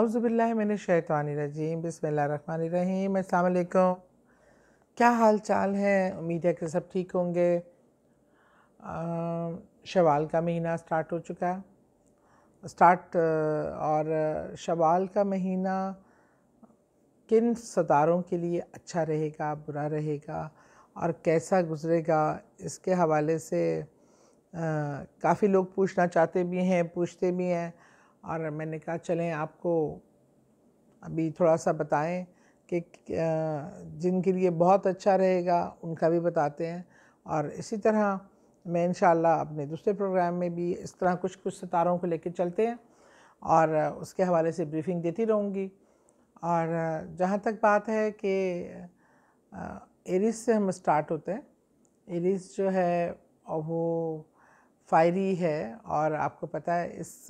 मैंने अज़बिल्लिमिनशैतवानरजीम बसमीम अल्लाम क्या हाल चाल है उम्मीद है कि सब ठीक होंगे शवाल का महीना स्टार्ट हो चुका स्टार्ट और शवाल का महीना किन सतारों के लिए अच्छा रहेगा बुरा रहेगा और कैसा गुजरेगा इसके हवाले से काफ़ी लोग पूछना चाहते भी हैं पूछते भी हैं और मैंने कहा चलें आपको अभी थोड़ा सा बताएं कि जिनके लिए बहुत अच्छा रहेगा उनका भी बताते हैं और इसी तरह मैं इन अपने दूसरे प्रोग्राम में भी इस तरह कुछ कुछ सितारों को लेकर चलते हैं और उसके हवाले से ब्रीफिंग देती रहूँगी और जहाँ तक बात है कि एरिस से हम स्टार्ट होते हैं एरिस जो है वो फायरी है और आपको पता है इस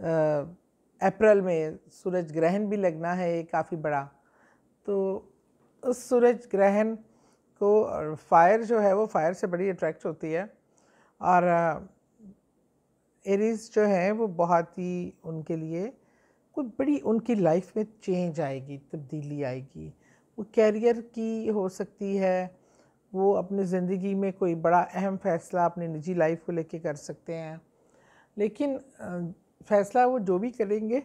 अप्रैल में सूरज ग्रहण भी लगना है काफ़ी बड़ा तो उस सूरज ग्रहण को फायर जो है वो फायर से बड़ी अट्रैक्ट होती है और एरीज जो है वो बहुत ही उनके लिए कुछ बड़ी उनकी लाइफ में चेंज आएगी तब्दीली आएगी वो कैरियर की हो सकती है वो अपनी ज़िंदगी में कोई बड़ा अहम फ़ैसला अपनी निजी लाइफ को लेके कर सकते हैं लेकिन फैसला वो जो भी करेंगे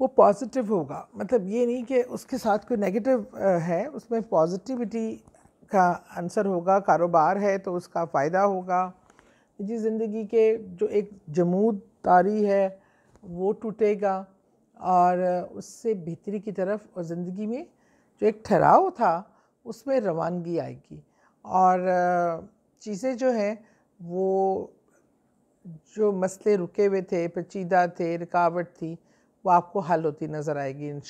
वो पॉजिटिव होगा मतलब ये नहीं कि उसके साथ कोई नेगेटिव है उसमें पॉजिटिविटी का आंसर होगा कारोबार है तो उसका फ़ायदा होगा निजी ज़िंदगी के जो एक जमूद तारी है वो टूटेगा और उससे बेहतरी की तरफ और ज़िंदगी में जो एक ठहराव था उसमें रवानगी आएगी और चीज़ें जो हैं वो जो मसले रुके हुए थे पेचीदा थे रुकावट थी वो आपको हल होती नज़र आएगी इन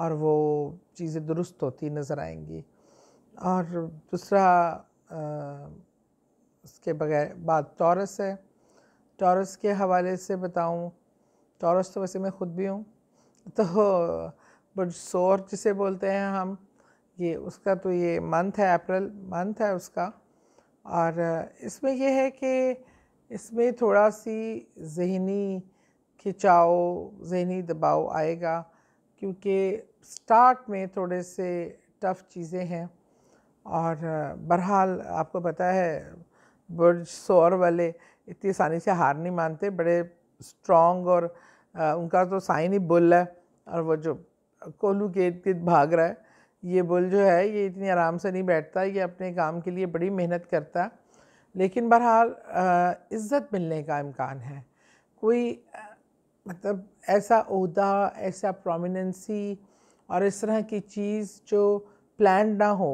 और वो चीज़ें दुरुस्त होती नज़र आएंगी और दूसरा इसके बगैर बात टॉरस है टॉरस के हवाले से बताऊं टॉरस तो वैसे मैं ख़ुद भी हूँ तो शोर जिसे बोलते हैं हम ये उसका तो ये मंथ है अप्रैल मंथ है उसका और इसमें यह है कि इसमें थोड़ा सी जहनी खिंचाव जहनी दबाव आएगा क्योंकि स्टार्ट में थोड़े से टफ़ चीज़ें हैं और बहरहाल आपको पता है बुर्ज सोर वाले इतनी आसानी से हार नहीं मानते बड़े स्ट्रॉन्ग और उनका तो साइन ही बुल है और वो जो कोलू के इर्द भाग रहा है ये बुल जो है ये इतनी आराम से नहीं बैठता ये अपने काम के लिए बड़ी मेहनत करता है लेकिन बहरहाल इज़्ज़त मिलने का इम्कान है कोई मतलब ऐसा अहदा ऐसा प्रोमिनेंसी और इस तरह की चीज़ जो प्लान ना हो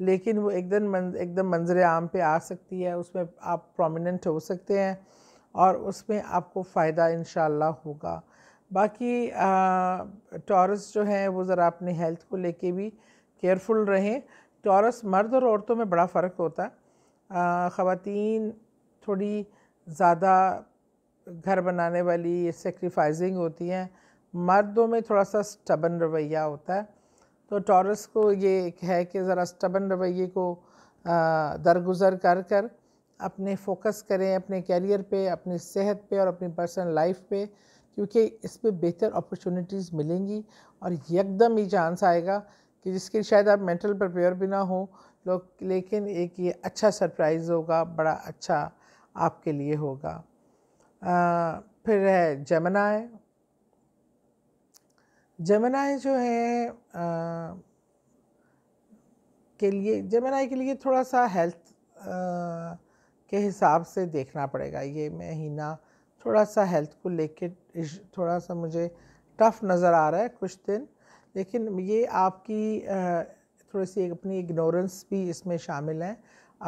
लेकिन वो एकदम मन एकदम मंजर आम पे आ सकती है उसमें आप प्रोमिनेंट हो सकते हैं और उसमें आपको फ़ायदा इन होगा बाकी टॉरस जो हैं वो ज़रा अपने हेल्थ को लेके भी केयरफुल रहें टॉरस मर्द और औरतों में बड़ा फ़र्क होता है ख़वातीन थोड़ी ज़्यादा घर बनाने वाली सेक्रीफाइजिंग होती हैं मर्दों में थोड़ा सा स्टबन रवैया होता है तो टॉरस को ये है कि ज़रा स्टबन रवैये को दरगुजर कर कर अपने फोकस करें अपने कैरियर पे अपनी सेहत पे और अपनी पर्सनल लाइफ पे क्योंकि इस पर बेहतर अपॉर्चुनिटीज़ मिलेंगी और यकदम ही चांस आएगा कि जिसके शायद आप मेंटल प्रिपेयर भी ना हो लोग लेकिन एक ये अच्छा सरप्राइज़ होगा बड़ा अच्छा आपके लिए होगा आ, फिर है जमनाए जमनाए जो है आ, के लिए जमनाए के लिए थोड़ा सा हेल्थ आ, के हिसाब से देखना पड़ेगा ये महीना थोड़ा सा हेल्थ को लेके थोड़ा सा मुझे टफ़ नज़र आ रहा है कुछ दिन लेकिन ये आपकी थोड़ी सी अपनी इग्नोरेंस भी इसमें शामिल है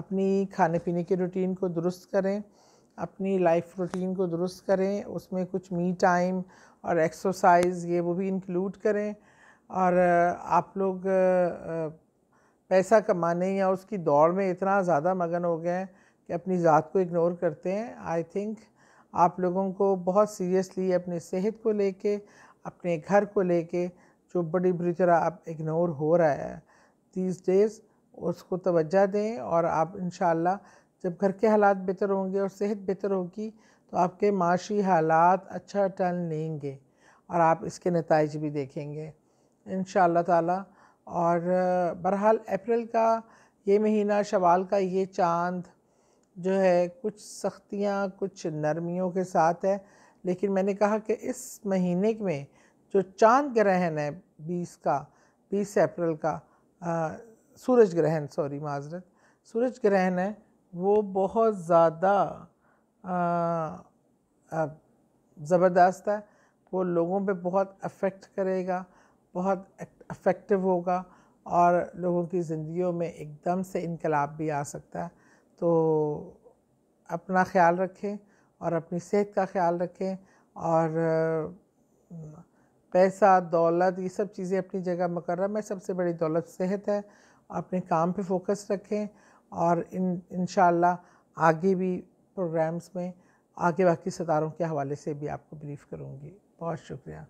अपनी खाने पीने की रूटीन को दुरुस्त करें अपनी लाइफ रूटीन को दुरुस्त करें उसमें कुछ मी टाइम और एक्सरसाइज ये वो भी इंक्लूड करें और आप लोग पैसा कमाने या उसकी दौड़ में इतना ज़्यादा मगन हो गए हैं कि अपनी ज़ात को इग्नोर करते हैं आई थिंक आप लोगों को बहुत सीरियसली अपने सेहत को लेके अपने घर को लेके जो बड़ी बुरी तरह आप इग्नोर हो रहा है दीज डेज़ उसको तवज्जा दें और आप इन जब घर के हालात बेहतर होंगे और सेहत बेहतर होगी तो आपके माशी हालात अच्छा टन लेंगे और आप इसके नतज भी देखेंगे इन ताला और बहरहाल अप्रैल का ये महीना शवाल का ये चांद जो है कुछ सख्तियाँ कुछ नरमियों के साथ है लेकिन मैंने कहा कि इस महीने में जो चांद ग्रहण है बीस का बीस अप्रैल का सूरज ग्रहण सॉरी माजरत सूरज ग्रहण है वो बहुत ज़्यादा ज़बरदस्त है वो लोगों पे बहुत अफेक्ट करेगा बहुत अफेक्टिव होगा और लोगों की ज़िंदगियों में एकदम से इनकलाब भी आ सकता है तो अपना ख्याल रखें और अपनी सेहत का ख्याल रखें और पैसा दौलत ये सब चीज़ें अपनी जगह मुकर्रम है सबसे बड़ी दौलत सेहत है अपने काम पे फोकस रखें और इन इन आगे भी प्रोग्राम्स में आगे बाकी सितारों के हवाले से भी आपको ब्रीफ़ करूँगी बहुत शुक्रिया